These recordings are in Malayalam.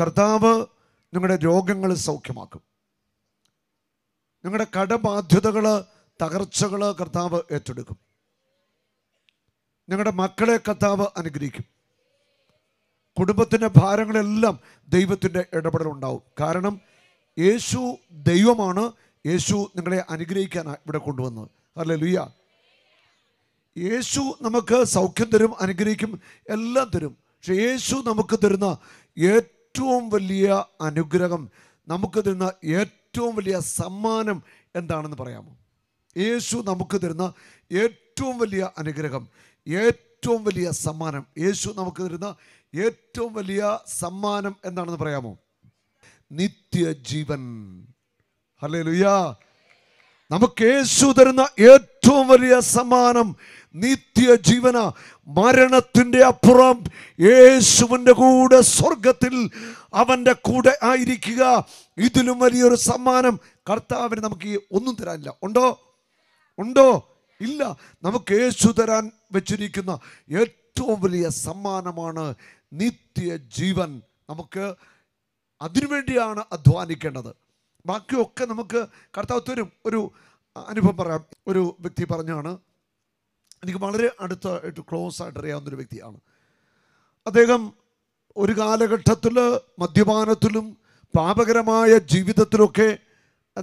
കർത്താവ് നിങ്ങളുടെ രോഗങ്ങൾ സൗഖ്യമാക്കും നിങ്ങളുടെ കടബാധ്യതകൾ തകർച്ചകൾ കർത്താവ് ഏറ്റെടുക്കും നിങ്ങളുടെ മക്കളെ കർത്താവ് അനുഗ്രഹിക്കും കുടുംബത്തിൻ്റെ ഭാരങ്ങളെല്ലാം ദൈവത്തിൻ്റെ ഉണ്ടാവും കാരണം യേശു ദൈവമാണ് യേശു നിങ്ങളെ അനുഗ്രഹിക്കാനാണ് ഇവിടെ കൊണ്ടുവന്നത് അല്ലേ ലുയ്യ യേശു നമുക്ക് സൗഖ്യം തരും അനുഗ്രഹിക്കും എല്ലാം തരും പക്ഷെ യേശു നമുക്ക് തരുന്ന ഏറ്റവും ഏറ്റവും വലിയ അനുഗ്രഹം നമുക്ക് തരുന്ന ഏറ്റവും വലിയ സമ്മാനം എന്താണെന്ന് പറയാമോ യേശു നമുക്ക് തരുന്ന ഏറ്റവും വലിയ അനുഗ്രഹം ഏറ്റവും വലിയ സമ്മാനം യേശു നമുക്ക് തരുന്ന ഏറ്റവും വലിയ സമ്മാനം എന്താണെന്ന് പറയാമോ നിത്യജീവൻ ഹലേ ലുയാ നമുക്ക് യേശു തരുന്ന ഏറ്റവും വലിയ സമ്മാനം ജീവന മരണത്തിൻ്റെ അപ്പുറം യേശുവിൻ്റെ കൂടെ സ്വർഗത്തിൽ അവൻ്റെ കൂടെ ആയിരിക്കുക ഇതിലും വലിയൊരു സമ്മാനം കർത്താവിന് നമുക്ക് ഒന്നും തരാനില്ല ഉണ്ടോ ഉണ്ടോ ഇല്ല നമുക്ക് യേശു തരാൻ വെച്ചിരിക്കുന്ന ഏറ്റവും വലിയ സമ്മാനമാണ് നിത്യജീവൻ നമുക്ക് അതിനുവേണ്ടിയാണ് അധ്വാനിക്കേണ്ടത് ബാക്കിയൊക്കെ നമുക്ക് കർത്താവ് തരും ഒരു അനുഭവം പറയാം ഒരു വ്യക്തി പറഞ്ഞാണ് എനിക്ക് വളരെ അടുത്തായിട്ട് ക്ലോസ് ആയിട്ട് അറിയാവുന്നൊരു വ്യക്തിയാണ് അദ്ദേഹം ഒരു കാലഘട്ടത്തിൽ മദ്യപാനത്തിലും പാപകരമായ ജീവിതത്തിലൊക്കെ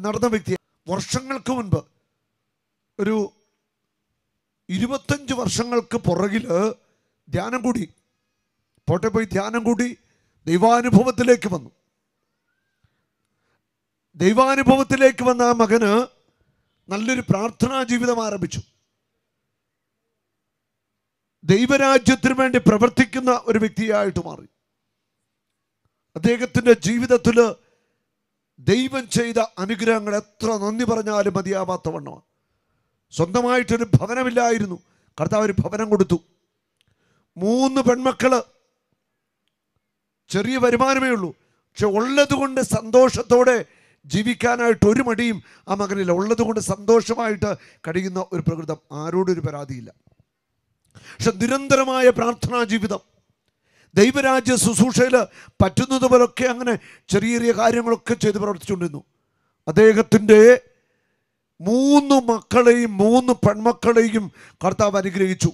നടന്ന വ്യക്തി വർഷങ്ങൾക്ക് മുൻപ് ഒരു ഇരുപത്തഞ്ച് വർഷങ്ങൾക്ക് പുറകിൽ ധ്യാനം കൂടി പോട്ടെ പോയി ധ്യാനം കൂടി ദൈവാനുഭവത്തിലേക്ക് വന്നു ദൈവാനുഭവത്തിലേക്ക് വന്ന ആ മകന് നല്ലൊരു പ്രാർത്ഥനാ ജീവിതം ആരംഭിച്ചു ദൈവരാജ്യത്തിന് വേണ്ടി പ്രവർത്തിക്കുന്ന ഒരു വ്യക്തിയായിട്ട് മാറി അദ്ദേഹത്തിൻ്റെ ജീവിതത്തിൽ ദൈവം ചെയ്ത അനുഗ്രഹങ്ങൾ എത്ര നന്ദി പറഞ്ഞാലും മതിയാവാത്തവണ്ണമാണ് സ്വന്തമായിട്ടൊരു ഭവനമില്ലായിരുന്നു കർത്താവ് ഒരു ഭവനം കൊടുത്തു മൂന്ന് പെൺമക്കൾ ചെറിയ വരുമാനമേ ഉള്ളൂ പക്ഷെ ഉള്ളതുകൊണ്ട് സന്തോഷത്തോടെ ജീവിക്കാനായിട്ട് ഒരു മടിയും ആ മകനില്ല ഉള്ളതുകൊണ്ട് സന്തോഷമായിട്ട് കഴിയുന്ന ഒരു പ്രകൃതം ആരോടൊരു പരാതിയില്ല പക്ഷെ നിരന്തരമായ പ്രാർത്ഥനാ ജീവിതം ദൈവരാജ്യ ശുശ്രൂഷയിൽ പറ്റുന്നത് പോലൊക്കെ അങ്ങനെ ചെറിയ ചെറിയ കാര്യങ്ങളൊക്കെ ചെയ്ത് പ്രവർത്തിച്ചുകൊണ്ടിരുന്നു അദ്ദേഹത്തിൻ്റെ മൂന്ന് മക്കളെയും മൂന്ന് പെൺമക്കളെയും കർത്താവ് അനുഗ്രഹിച്ചു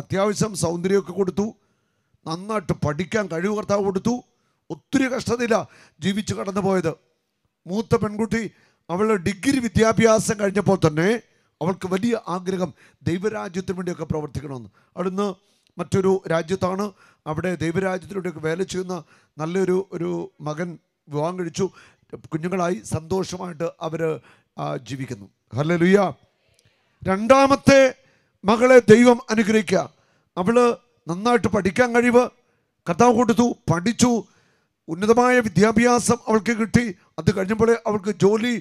അത്യാവശ്യം സൗന്ദര്യമൊക്കെ കൊടുത്തു നന്നായിട്ട് പഠിക്കാൻ കഴിവ് കർത്താവ് കൊടുത്തു ഒത്തിരി കഷ്ടതയില്ല ജീവിച്ച് കടന്നു പോയത് മൂത്ത പെൺകുട്ടി അവളുടെ ഡിഗ്രി വിദ്യാഭ്യാസം കഴിഞ്ഞപ്പോൾ തന്നെ അവൾക്ക് വലിയ ആഗ്രഹം ദൈവരാജ്യത്തിന് വേണ്ടിയൊക്കെ പ്രവർത്തിക്കണമെന്ന് അവിടുന്ന് മറ്റൊരു രാജ്യത്താണ് അവിടെ ദൈവരാജ്യത്തിലൂടെയൊക്കെ വേല ചെയ്യുന്ന നല്ലൊരു ഒരു മകൻ വിവാഹം കഴിച്ചു കുഞ്ഞുങ്ങളായി സന്തോഷമായിട്ട് അവർ ജീവിക്കുന്നു ഹലോ ലുയ്യ രണ്ടാമത്തെ മകളെ ദൈവം അനുഗ്രഹിക്കുക അവൾ നന്നായിട്ട് പഠിക്കാൻ കഴിവ് കഥ കൊടുത്തു പഠിച്ചു ഉന്നതമായ വിദ്യാഭ്യാസം അവൾക്ക് കിട്ടി അത് കഴിഞ്ഞപ്പോൾ അവൾക്ക് ജോലി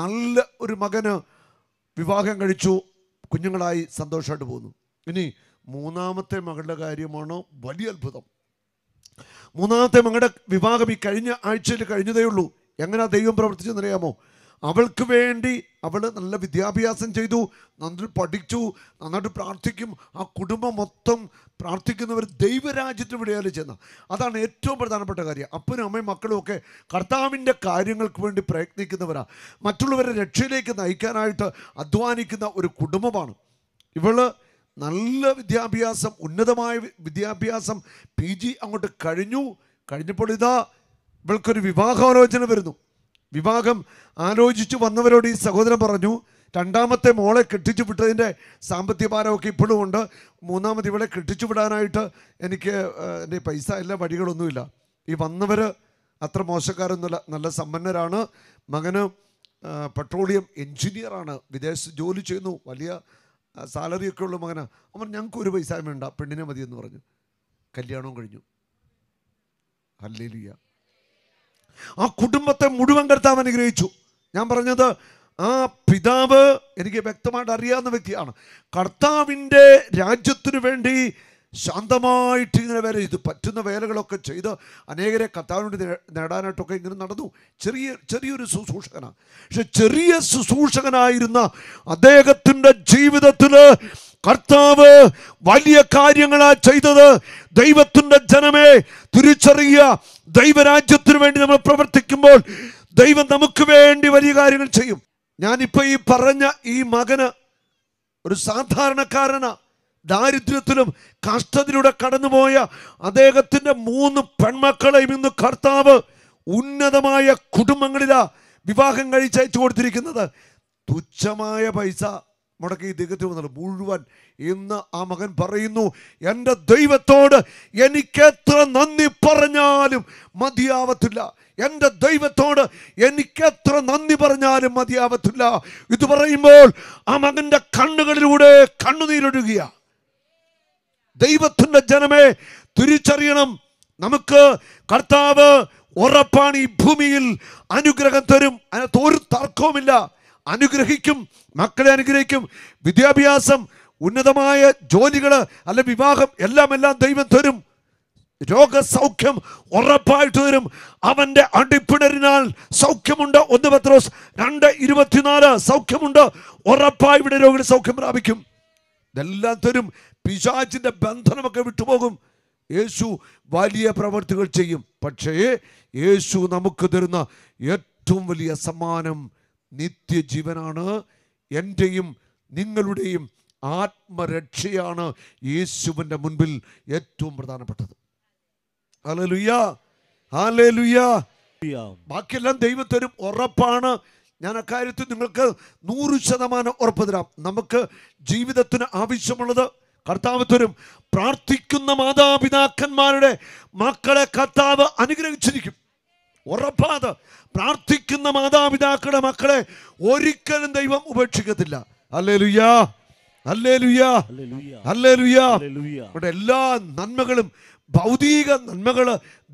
നല്ല ഒരു മകന് വിവാഹം കഴിച്ചു കുഞ്ഞുങ്ങളായി സന്തോഷമായിട്ട് പോകുന്നു ഇനി മൂന്നാമത്തെ മകളുടെ കാര്യമാണ് വലിയ അത്ഭുതം മൂന്നാമത്തെ മകളുടെ വിവാഹം ഈ കഴിഞ്ഞ ആഴ്ചയിൽ കഴിഞ്ഞതേ ഉള്ളൂ എങ്ങനെ ദൈവം പ്രവർത്തിച്ചെന്നറിയാമോ അവൾക്ക് വേണ്ടി അവൾ നല്ല വിദ്യാഭ്യാസം ചെയ്തു നന്നായിട്ട് പഠിച്ചു നന്നായിട്ട് പ്രാർത്ഥിക്കും ആ കുടുംബം മൊത്തം പ്രാർത്ഥിക്കുന്നവർ ദൈവരാജ്യത്തിന് വിടിയാലും ചെന്ന അതാണ് ഏറ്റവും പ്രധാനപ്പെട്ട കാര്യം അപ്പനും അമ്മയും മക്കളും ഒക്കെ കർത്താവിൻ്റെ കാര്യങ്ങൾക്ക് വേണ്ടി പ്രയത്നിക്കുന്നവരാണ് മറ്റുള്ളവരെ രക്ഷയിലേക്ക് നയിക്കാനായിട്ട് അധ്വാനിക്കുന്ന ഒരു കുടുംബമാണ് ഇവള് നല്ല വിദ്യാഭ്യാസം ഉന്നതമായ വിദ്യാഭ്യാസം പി ജി അങ്ങോട്ട് കഴിഞ്ഞു കഴിഞ്ഞപ്പോൾ ഇതാ ഇവൾക്കൊരു വിവാഹാലോചന വരുന്നു വിഭാഗം ആലോചിച്ചു വന്നവരോട് ഈ സഹോദരൻ പറഞ്ഞു രണ്ടാമത്തെ മോളെ കെട്ടിച്ചു വിട്ടതിൻ്റെ സാമ്പത്തിക ഭാരമൊക്കെ ഇപ്പോഴും ഉണ്ട് മൂന്നാമത് ഇവളെ കെട്ടിച്ചു വിടാനായിട്ട് എനിക്ക് എൻ്റെ പൈസ എല്ലാ വഴികളൊന്നുമില്ല ഈ വന്നവർ അത്ര മോശക്കാരൊന്നുമല്ല നല്ല സമ്പന്നരാണ് മകന് പെട്രോളിയം എൻജിനീയറാണ് വിദേശത്ത് ജോലി ചെയ്യുന്നു വലിയ സാലറിയൊക്കെ ഉള്ള മകന് അവൻ ഞങ്ങൾക്ക് ഒരു പൈസ വേണ്ട പെണ്ണിനെ മതി എന്ന് പറഞ്ഞു കല്യാണവും കഴിഞ്ഞു അല്ലേലിയ ആ കുടുംബത്തെ മുഴുവൻ കർത്താവ് അനുഗ്രഹിച്ചു ഞാൻ പറഞ്ഞത് ആ പിതാവ് എനിക്ക് വ്യക്തമായിട്ട് അറിയാവുന്ന വ്യക്തിയാണ് കർത്താവിൻ്റെ രാജ്യത്തിന് വേണ്ടി ശാന്തമായിട്ട് ഇങ്ങനെ വേല ഇത് പറ്റുന്ന വേലകളൊക്കെ ചെയ്ത് അനേകരെ കർത്താവിനോട് നേടാനായിട്ടൊക്കെ ഇങ്ങനെ നടന്നു ചെറിയ ചെറിയൊരു ശുശൂഷകനാണ് പക്ഷെ ചെറിയ ശുശൂഷകനായിരുന്ന അദ്ദേഹത്തിൻ്റെ ജീവിതത്തിൽ കർത്താവ് വലിയ കാര്യങ്ങളാ ചെയ്തത് ദൈവത്തിൻ്റെ ജനമേ തിരിച്ചറിയുക ദൈവരാജ്യത്തിനു വേണ്ടി നമ്മൾ പ്രവർത്തിക്കുമ്പോൾ ദൈവം നമുക്ക് വേണ്ടി വലിയ കാര്യങ്ങൾ ചെയ്യും ഞാനിപ്പോൾ ഈ പറഞ്ഞ ഈ മകന് ഒരു സാധാരണക്കാരന ദാരിദ്ര്യത്തിലും കഷ്ടത്തിലൂടെ കടന്നുപോയ അദ്ദേഹത്തിൻ്റെ മൂന്ന് പെൺമക്കളെയും ഇന്ന് കർത്താവ് ഉന്നതമായ കുടുംബങ്ങളിലാ വിവാഹം കഴിച്ചയച്ചു കൊടുത്തിരിക്കുന്നത് തുച്ഛമായ പൈസ മുടക്കി തികത്തും മുഴുവൻ ഇന്ന് ആ മകൻ പറയുന്നു എൻ്റെ ദൈവത്തോട് എനിക്ക് എത്ര നന്ദി പറഞ്ഞാലും മതിയാവത്തില്ല എൻ്റെ ദൈവത്തോട് എനിക്ക് എത്ര നന്ദി പറഞ്ഞാലും മതിയാവത്തില്ല ഇത് പറയുമ്പോൾ ആ മകൻ്റെ കണ്ണുകളിലൂടെ കണ്ണുനീരൊഴുകിയ ദൈവത്തിൻ്റെ ജനമേ തിരിച്ചറിയണം നമുക്ക് കർത്താവ് ഉറപ്പാണ് ഈ ഭൂമിയിൽ അനുഗ്രഹം തരും അതിനകത്ത് ഒരു തർക്കവുമില്ല അനുഗ്രഹിക്കും മക്കളെ അനുഗ്രഹിക്കും വിദ്യാഭ്യാസം ഉന്നതമായ ജോലികൾ അല്ലെ വിവാഹം എല്ലാം എല്ലാം ദൈവം തരും രോഗസൗഖ്യം ഉറപ്പായിട്ട് തരും അവൻ്റെ അടിപ്പിണരിനാൽ സൗഖ്യമുണ്ട് ഒന്ന് പത്രോസ് രണ്ട് ഇരുപത്തിനാല് സൗഖ്യമുണ്ട് ഉറപ്പായി ഇവിടെ രോഗിയുടെ സൗഖ്യം പ്രാപിക്കും ഇതെല്ലാം തരും പിശാചിൻ്റെ ബന്ധനമൊക്കെ വിട്ടുപോകും യേശു വലിയ പ്രവർത്തികൾ ചെയ്യും പക്ഷേ യേശു നമുക്ക് തരുന്ന ഏറ്റവും വലിയ സമ്മാനം നിത്യജീവനാണ് എൻ്റെയും നിങ്ങളുടെയും ആത്മരക്ഷയാണ് യേശുവിൻ്റെ മുൻപിൽ ഏറ്റവും പ്രധാനപ്പെട്ടത് ബാക്കിയെല്ലാം ദൈവത്തരും ഉറപ്പാണ് ഞാൻ അക്കാര്യത്തിൽ നിങ്ങൾക്ക് നൂറ് ശതമാനം ഉറപ്പ് തരാം നമുക്ക് ജീവിതത്തിന് ആവശ്യമുള്ളത് കർത്താവ് തരും പ്രാർത്ഥിക്കുന്ന മാതാപിതാക്കന്മാരുടെ മക്കളെ കർത്താവ് അനുഗ്രഹിച്ചിരിക്കും ഉറപ്പാത് പ്രാർത്ഥിക്കുന്ന മാതാപിതാക്കളുടെ മക്കളെ ഒരിക്കലും ദൈവം ഉപേക്ഷിക്കത്തില്ല അല്ലേ ലുയാ അല്ലേ ലുയാ അല്ലേ ലുയാ ഇവിടെ എല്ലാ നന്മകളും ഭൗതിക നന്മകൾ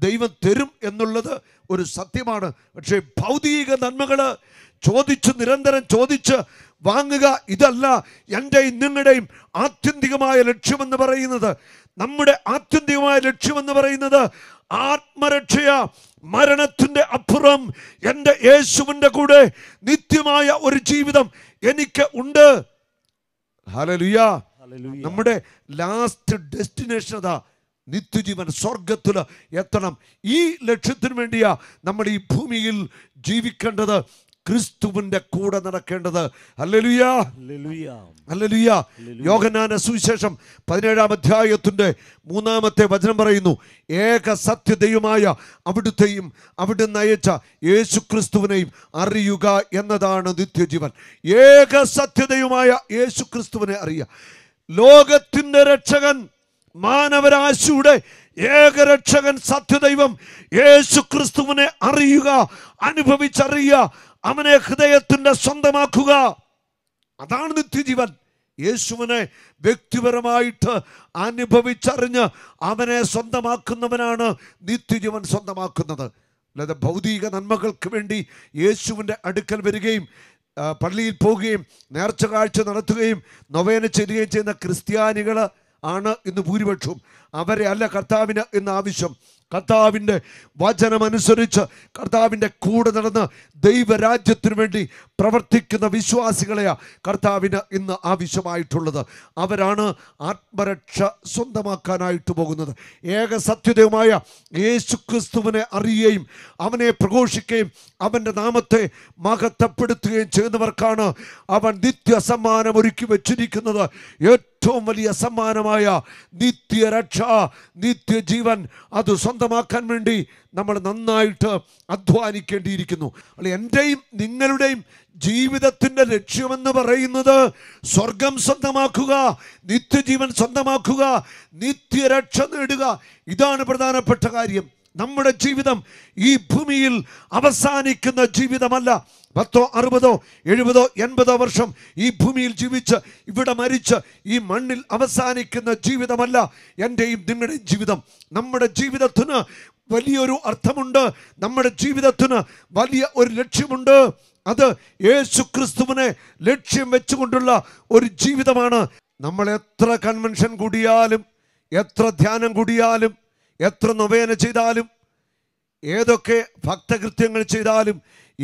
ദൈവം തരും എന്നുള്ളത് ഒരു സത്യമാണ് പക്ഷേ ഭൗതിക നന്മകൾ ചോദിച്ച് നിരന്തരം ചോദിച്ച് വാങ്ങുക ഇതല്ല എൻ്റെയും നിങ്ങളുടെയും ആത്യന്തികമായ ലക്ഷ്യമെന്ന് പറയുന്നത് നമ്മുടെ ആത്യന്തികമായ ലക്ഷ്യമെന്ന് പറയുന്നത് ആത്മരക്ഷയാണ് മരണത്തിൻ്റെ അപ്പുറം എൻ്റെ യേശുവിൻ്റെ കൂടെ നിത്യമായ ഒരു ജീവിതം എനിക്ക് ഉണ്ട് നമ്മുടെ ലാസ്റ്റ് ഡെസ്റ്റിനേഷൻ അതാ നിത്യജീവൻ സ്വർഗത്തിൽ എത്തണം ഈ ലക്ഷ്യത്തിന് വേണ്ടിയാ നമ്മൾ ഈ ഭൂമിയിൽ ജീവിക്കേണ്ടത് ക്രിസ്തുവിന്റെ കൂടെ നടക്കേണ്ടത് യോഗനാന സുവിശേഷം പതിനേഴാം അധ്യായത്തിന്റെ മൂന്നാമത്തെ വചനം പറയുന്നു ഏക സത്യതയുമായ അവിടുത്തെയും അവിടുന്ന് അയച്ച യേശു ക്രിസ്തുവിനെയും അറിയുക എന്നതാണ് നിത്യജീവൻ ഏക സത്യതയുമായ യേശു ക്രിസ്തുവിനെ അറിയുക ലോകത്തിൻ്റെ രക്ഷകൻ മാനവരാശിയുടെ ഏകരക്ഷകൻ സത്യദൈവം യേശു ക്രിസ്തുവിനെ അറിയുക അനുഭവിച്ചറിയുക അവനെ ഹൃദയത്തിൻ്റെ സ്വന്തമാക്കുക അതാണ് നിത്യജീവൻ യേശുവിനെ വ്യക്തിപരമായിട്ട് അനുഭവിച്ചറിഞ്ഞ് അവനെ സ്വന്തമാക്കുന്നവനാണ് നിത്യജീവൻ സ്വന്തമാക്കുന്നത് അല്ലാതെ ഭൗതിക നന്മകൾക്ക് വേണ്ടി യേശുവിൻ്റെ അടുക്കൽ വരികയും പള്ളിയിൽ പോവുകയും നേർച്ച കാഴ്ച നടത്തുകയും നൊവേന ചെയ്യുകയും ചെയ്യുന്ന ക്രിസ്ത്യാനികൾ ആണ് ഇന്ന് ഭൂരിപക്ഷവും അവരെ അല്ല കർത്താവിന് ഇന്ന് ആവശ്യം കർത്താവിൻ്റെ വചനമനുസരിച്ച് കർത്താവിൻ്റെ കൂടെ നടന്ന് ദൈവരാജ്യത്തിനു വേണ്ടി പ്രവർത്തിക്കുന്ന വിശ്വാസികളെയാ കർത്താവിന് ഇന്ന് ആവശ്യമായിട്ടുള്ളത് അവരാണ് ആത്മരക്ഷ സ്വന്തമാക്കാനായിട്ട് പോകുന്നത് ഏക സത്യതയുമായ യേശുക്രിസ്തുവിനെ അറിയുകയും അവനെ പ്രഘോഷിക്കുകയും അവൻ്റെ നാമത്തെ മഹത്വപ്പെടുത്തുകയും ചെയ്യുന്നവർക്കാണ് അവൻ നിത്യസമ്മാനം ഒരുക്കി വച്ചിരിക്കുന്നത് ഏറ്റവും ഏറ്റവും വലിയ സമ്മാനമായ നിത്യരക്ഷ നിത്യജീവൻ അത് സ്വന്തമാക്കാൻ വേണ്ടി നമ്മൾ നന്നായിട്ട് അധ്വാനിക്കേണ്ടിയിരിക്കുന്നു അല്ലെ എൻ്റെയും നിങ്ങളുടെയും ജീവിതത്തിൻ്റെ ലക്ഷ്യമെന്ന് പറയുന്നത് സ്വർഗം സ്വന്തമാക്കുക നിത്യജീവൻ സ്വന്തമാക്കുക നിത്യരക്ഷ നേടുക ഇതാണ് പ്രധാനപ്പെട്ട കാര്യം നമ്മുടെ ജീവിതം ഈ ഭൂമിയിൽ അവസാനിക്കുന്ന ജീവിതമല്ല പത്തോ അറുപതോ എഴുപതോ എൺപതോ വർഷം ഈ ഭൂമിയിൽ ജീവിച്ച് ഇവിടെ മരിച്ച് ഈ മണ്ണിൽ അവസാനിക്കുന്ന ജീവിതമല്ല എൻ്റെയും നിങ്ങളുടെയും ജീവിതം നമ്മുടെ ജീവിതത്തിന് വലിയൊരു അർത്ഥമുണ്ട് നമ്മുടെ ജീവിതത്തിന് വലിയ ഒരു ലക്ഷ്യമുണ്ട് അത് യേശു ക്രിസ്തുവിനെ ലക്ഷ്യം വെച്ചുകൊണ്ടുള്ള ഒരു ജീവിതമാണ് നമ്മൾ എത്ര കൺവെൻഷൻ കൂടിയാലും എത്ര ധ്യാനം കൂടിയാലും എത്ര നൊവേന ചെയ്താലും ഏതൊക്കെ ഭക്തകൃത്യങ്ങൾ ചെയ്താലും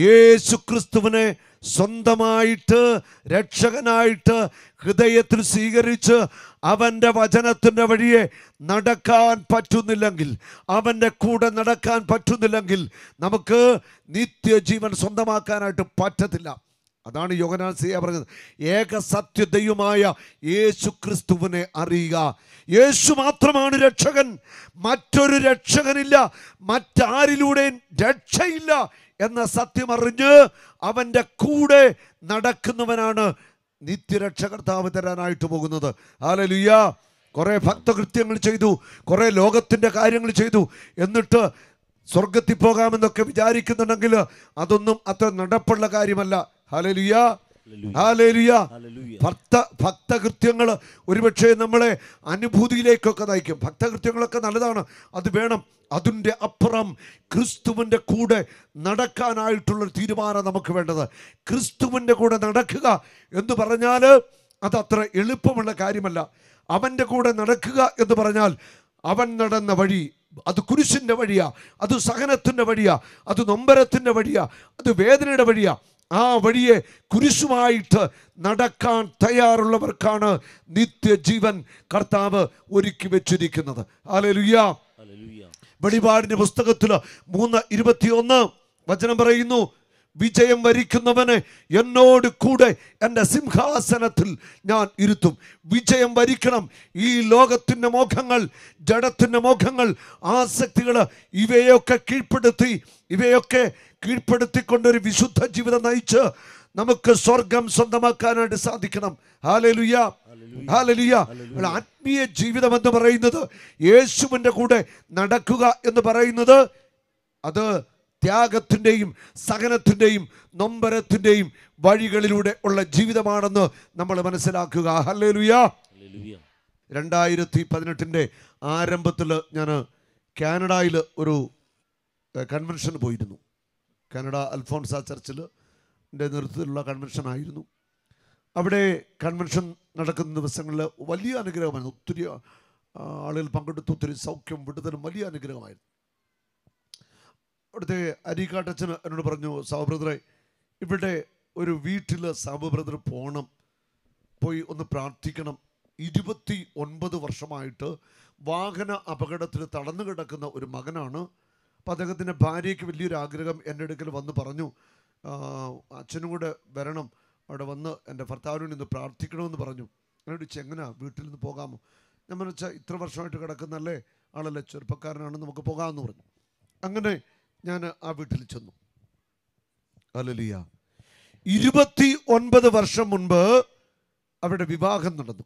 യേശു ക്രിസ്തുവിനെ സ്വന്തമായിട്ട് രക്ഷകനായിട്ട് ഹൃദയത്തിൽ സ്വീകരിച്ച് അവൻ്റെ വചനത്തിൻ്റെ വഴിയെ നടക്കാൻ പറ്റുന്നില്ലെങ്കിൽ അവൻ്റെ കൂടെ നടക്കാൻ പറ്റുന്നില്ലെങ്കിൽ നമുക്ക് നിത്യജീവൻ സ്വന്തമാക്കാനായിട്ട് പറ്റത്തില്ല അതാണ് സിയ പറഞ്ഞത് ഏക സത്യതയുമായ യേശു ക്രിസ്തുവിനെ അറിയുക യേശു മാത്രമാണ് രക്ഷകൻ മറ്റൊരു രക്ഷകനില്ല മറ്റാരിലൂടെ രക്ഷയില്ല എന്ന സത്യം അറിഞ്ഞ് അവൻ്റെ കൂടെ നടക്കുന്നവനാണ് നിത്യരക്ഷകർത്താവ് തരാനായിട്ട് പോകുന്നത് ലുയ്യ കുറേ ഭക്തകൃത്യങ്ങൾ ചെയ്തു കുറേ ലോകത്തിൻ്റെ കാര്യങ്ങൾ ചെയ്തു എന്നിട്ട് സ്വർഗത്തിൽ പോകാമെന്നൊക്കെ വിചാരിക്കുന്നുണ്ടെങ്കിൽ അതൊന്നും അത്ര നടപ്പുള്ള കാര്യമല്ല ഹലലുയ ഹാലേലുയ ഭക്ത ഭക്തകൃത്യങ്ങൾ ഒരുപക്ഷെ നമ്മളെ അനുഭൂതിയിലേക്കൊക്കെ നയിക്കും ഭക്തകൃത്യങ്ങളൊക്കെ നല്ലതാണ് അത് വേണം അതിൻ്റെ അപ്പുറം ക്രിസ്തുവിൻ്റെ കൂടെ നടക്കാനായിട്ടുള്ളൊരു തീരുമാനം നമുക്ക് വേണ്ടത് ക്രിസ്തുവിൻ്റെ കൂടെ നടക്കുക എന്ന് പറഞ്ഞാൽ അത്ര എളുപ്പമുള്ള കാര്യമല്ല അവൻ്റെ കൂടെ നടക്കുക എന്ന് പറഞ്ഞാൽ അവൻ നടന്ന വഴി അത് കുരിശിൻ്റെ വഴിയാണ് അത് സഹനത്തിൻ്റെ വഴിയാണ് അത് നൊമ്പരത്തിൻ്റെ വഴിയാണ് അത് വേദനയുടെ വഴിയാണ് ആ വഴിയെ കുരിശുമായിട്ട് നടക്കാൻ തയ്യാറുള്ളവർക്കാണ് നിത്യജീവൻ കർത്താവ് ഒരുക്കി വെച്ചിരിക്കുന്നത് അലലുയ്യ വെളിപാടിന്റെ പുസ്തകത്തിൽ മൂന്ന് ഇരുപത്തിയൊന്ന് വചനം പറയുന്നു വിജയം വരിക്കുന്നവന് എന്നോട് കൂടെ എൻ്റെ സിംഹാസനത്തിൽ ഞാൻ ഇരുത്തും വിജയം വരിക്കണം ഈ ലോകത്തിൻ്റെ മോഹങ്ങൾ ജഡത്തിൻ്റെ മോഹങ്ങൾ ആസക്തികൾ ഇവയൊക്കെ കീഴ്പ്പെടുത്തി ഇവയൊക്കെ കീഴ്പ്പെടുത്തിക്കൊണ്ടൊരു വിശുദ്ധ ജീവിതം നയിച്ച് നമുക്ക് സ്വർഗം സ്വന്തമാക്കാനായിട്ട് സാധിക്കണം ഹാലലുയ ഹാലലുയ ആത്മീയ ജീവിതം എന്ന് പറയുന്നത് യേശുവിൻ്റെ കൂടെ നടക്കുക എന്ന് പറയുന്നത് അത് ത്യാഗത്തിൻ്റെയും സഹനത്തിൻ്റെയും നൊമ്പരത്തിൻ്റെയും വഴികളിലൂടെ ഉള്ള ജീവിതമാണെന്ന് നമ്മൾ മനസ്സിലാക്കുക ഹല്ലേ ലുയ രണ്ടായിരത്തി പതിനെട്ടിൻ്റെ ആരംഭത്തിൽ ഞാൻ കാനഡയിൽ ഒരു കൺവെൻഷന് പോയിരുന്നു കാനഡ അൽഫോൺസ ചർച്ചിൽ നേതൃത്വത്തിലുള്ള കൺവെൻഷൻ ആയിരുന്നു അവിടെ കൺവെൻഷൻ നടക്കുന്ന ദിവസങ്ങളിൽ വലിയ അനുഗ്രഹമായിരുന്നു ഒത്തിരി ആളുകൾ പങ്കെടുത്ത് ഒത്തിരി സൗഖ്യം വിടുതലും വലിയ അനുഗ്രഹമായിരുന്നു അവിടുത്തെ അരിക്കാട്ടച്ഛൻ എന്നോട് പറഞ്ഞു സഹബ്രദറെ ഇവിടെ ഒരു വീട്ടിൽ സഹബ്രദർ പോകണം പോയി ഒന്ന് പ്രാർത്ഥിക്കണം ഇരുപത്തി ഒൻപത് വർഷമായിട്ട് വാഹന അപകടത്തിൽ തടന്നു കിടക്കുന്ന ഒരു മകനാണ് അപ്പോൾ അദ്ദേഹത്തിൻ്റെ ഭാര്യയ്ക്ക് വലിയൊരു ആഗ്രഹം എൻ്റെ അടുക്കൽ വന്ന് പറഞ്ഞു അച്ഛനും കൂടെ വരണം അവിടെ വന്ന് എൻ്റെ ഭർത്താവിനോട് ഇന്ന് പ്രാർത്ഥിക്കണമെന്ന് പറഞ്ഞു എന്നോട് ചെങ്ങനാ വീട്ടിൽ നിന്ന് പോകാമോ ഞാൻ വെച്ചാൽ ഇത്ര വർഷമായിട്ട് കിടക്കുന്നല്ലേ ആളല്ലേ ചെറുപ്പക്കാരനാണ് നമുക്ക് പോകാമെന്ന് പറഞ്ഞു അങ്ങനെ ഞാൻ ആ വീട്ടിൽ ചെന്നു അലലിയ ഇരുപത്തി ഒൻപത് വർഷം മുൻപ് അവരുടെ വിവാഹം നടന്നു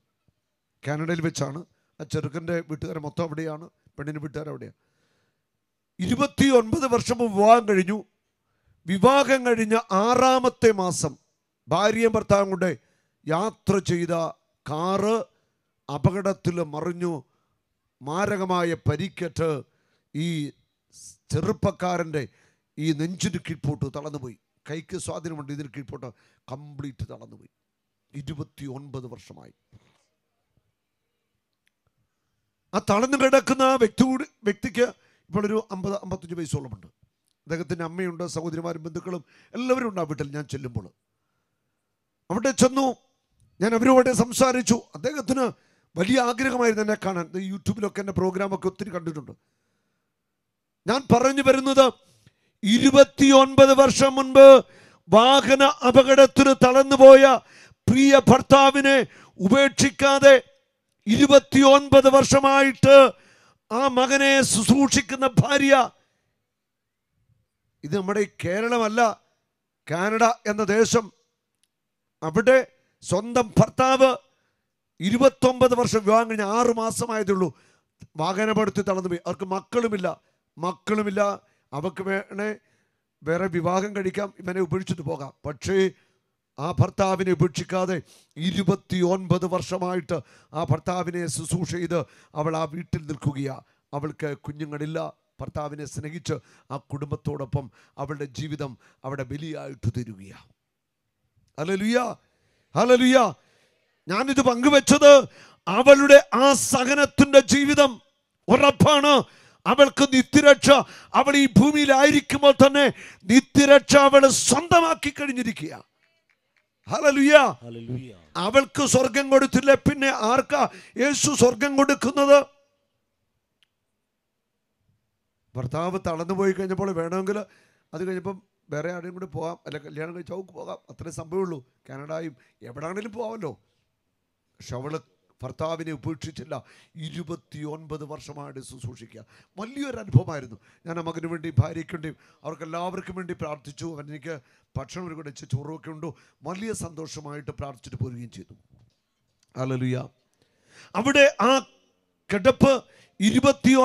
കാനഡയിൽ വെച്ചാണ് ആ ചെറുക്കൻ്റെ വീട്ടുകാരെ മൊത്തം അവിടെയാണ് പെണ്ണിൻ്റെ വീട്ടുകാർ അവിടെയാണ് ഇരുപത്തി ഒൻപത് വർഷം മുമ്പ് വിവാഹം കഴിഞ്ഞു വിവാഹം കഴിഞ്ഞ ആറാമത്തെ മാസം ഭാര്യയും ഭർത്താവും കൂടെ യാത്ര ചെയ്ത കാറ് അപകടത്തിൽ മറിഞ്ഞു മാരകമായ പരിക്കറ്റ് ഈ ചെറുപ്പക്കാരൻ്റെ ഈ നെഞ്ചിന് കീഴ്പോട്ട് തളർന്നുപോയി കൈക്ക് സ്വാധീനമുണ്ട് ഇതിന് കീഴ്പോട്ട് കംപ്ലീറ്റ് തളർന്നുപോയി ഇരുപത്തി ഒൻപത് വർഷമായി ആ തളർന്നു കിടക്കുന്ന വ്യക്തി കൂടി വ്യക്തിക്ക് ഇപ്പോഴൊരു അമ്പത് അമ്പത്തഞ്ച് വയസ്സോളമുണ്ട് അദ്ദേഹത്തിൻ്റെ അമ്മയുണ്ട് സഹോദരിമാരും ബന്ധുക്കളും എല്ലാവരും ഉണ്ട് ആ വീട്ടിൽ ഞാൻ ചെല്ലുമ്പോൾ അവിടെ ചെന്നു ഞാൻ അവരുമായിട്ട് സംസാരിച്ചു അദ്ദേഹത്തിന് വലിയ ആഗ്രഹമായിരുന്നു എന്നെ കാണാൻ യൂട്യൂബിലൊക്കെ എൻ്റെ പ്രോഗ്രാമൊക്കെ ഒത്തിരി കണ്ടിട്ടുണ്ട് ഞാൻ പറഞ്ഞു വരുന്നത് ഇരുപത്തിയൊൻപത് വർഷം മുൻപ് വാഹന അപകടത്തിന് തളർന്നുപോയ പ്രിയ ഭർത്താവിനെ ഉപേക്ഷിക്കാതെ ഇരുപത്തിയൊൻപത് വർഷമായിട്ട് ആ മകനെ ശുശ്രൂഷിക്കുന്ന ഭാര്യ ഇത് നമ്മുടെ കേരളമല്ല കാനഡ എന്ന ദേശം അവിടെ സ്വന്തം ഭർത്താവ് ഇരുപത്തൊമ്പത് വർഷം വിവാഹം കഴിഞ്ഞ് ആറുമാസമായതേ ഉള്ളൂ വാഹനപ്പെടുത്തി തളർന്നുപോയി അവർക്ക് മക്കളുമില്ല മക്കളുമില്ല അവക്ക് വേണേ വേറെ വിവാഹം കഴിക്കാം ഇവനെ ഉപേക്ഷിച്ചിട്ട് പോകാം പക്ഷേ ആ ഭർത്താവിനെ ഉപേക്ഷിക്കാതെ ഇരുപത്തി ഒൻപത് വർഷമായിട്ട് ആ ഭർത്താവിനെ ശുശ്രൂഷ ചെയ്ത് അവൾ ആ വീട്ടിൽ നിൽക്കുകയാണ് അവൾക്ക് കുഞ്ഞുങ്ങളില്ല ഭർത്താവിനെ സ്നേഹിച്ച് ആ കുടുംബത്തോടൊപ്പം അവളുടെ ജീവിതം അവിടെ ബലിയായിട്ട് തരുകയാണ് ഹലലുയ ഹലലുയ ഞാനിത് പങ്കുവെച്ചത് അവളുടെ ആ സഹനത്തിൻ്റെ ജീവിതം ഉറപ്പാണ് അവൾക്ക് നിത്യരക്ഷ അവൾ ഈ ഭൂമിയിലായിരിക്കുമ്പോൾ തന്നെ നിത്യരക്ഷ അവൾ സ്വന്തമാക്കി കഴിഞ്ഞിരിക്കുക അവൾക്ക് സ്വർഗം കൊടുത്തില്ല പിന്നെ ആർക്കാ യേശു സ്വർഗം കൊടുക്കുന്നത് ഭർത്താവ് തളർന്നു പോയി കഴിഞ്ഞപ്പോൾ വേണമെങ്കിൽ അത് കഴിഞ്ഞപ്പം വേറെ ആരുടെയും കൂടി പോകാം അല്ല കല്യാണം കഴിച്ച് അവൾക്ക് പോകാം അത്രേ സംഭവമുള്ളൂ കാനഡയും ആണെങ്കിലും പോകാമല്ലോ പക്ഷെ അവള് ഭർത്താവിനെ ഉപേക്ഷിച്ചില്ല ഒൻപത് വർഷമായിട്ട് ശുശ്രൂഷിക്കുക വലിയൊരു അനുഭവമായിരുന്നു ഞാൻ ആ മകന് വേണ്ടി ഭാര്യയ്ക്ക് വേണ്ടി അവർക്കെല്ലാവർക്കും വേണ്ടി പ്രാർത്ഥിച്ചു എനിക്ക് ഭക്ഷണം ഒരു കടിച്ച് ചോറൊക്കെ ഉണ്ടോ വലിയ സന്തോഷമായിട്ട് പ്രാർത്ഥിച്ചിട്ട് പോരുകയും ചെയ്തു അലലുയ അവിടെ ആ കിടപ്പ്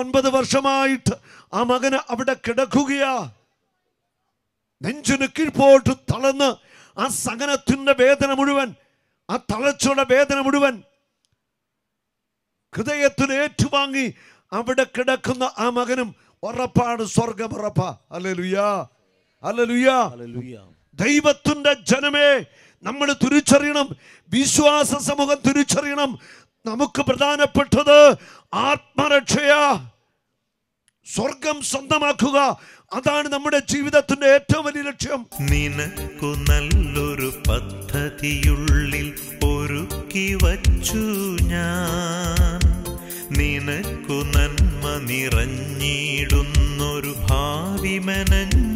ഒൻപത് വർഷമായിട്ട് ആ മകന് അവിടെ കിടക്കുകയാ നെഞ്ചിന് കീഴ്പോട്ട് തളന്ന് ആ സഹനത്തിൻ്റെ വേദന മുഴുവൻ ആ തളച്ചുള്ള വേദന മുഴുവൻ ഹൃദയത്തിന് ഏറ്റുവാങ്ങി അവിടെ കിടക്കുന്ന ആ മകനും ഉറപ്പാണ് സ്വർഗം ഉറപ്പാ അല്ലുയാ അല്ലുയാ ദൈവത്തിന്റെ ജനമേ നമ്മൾ തിരിച്ചറിയണം വിശ്വാസ സമൂഹം തിരിച്ചറിയണം നമുക്ക് പ്രധാനപ്പെട്ടത് ആത്മരക്ഷയ സ്വർഗം സ്വന്തമാക്കുക അതാണ് നമ്മുടെ ജീവിതത്തിന്റെ ഏറ്റവും വലിയ ലക്ഷ്യം നിനക്കു നല്ലൊരു പദ്ധതിയുള്ളിൽ ഒരുക്കി വച്ചു ഞാൻ നിനക്കു നന്മ നിറഞ്ഞിടുന്നൊരു ഭാവി മനഞ്ഞ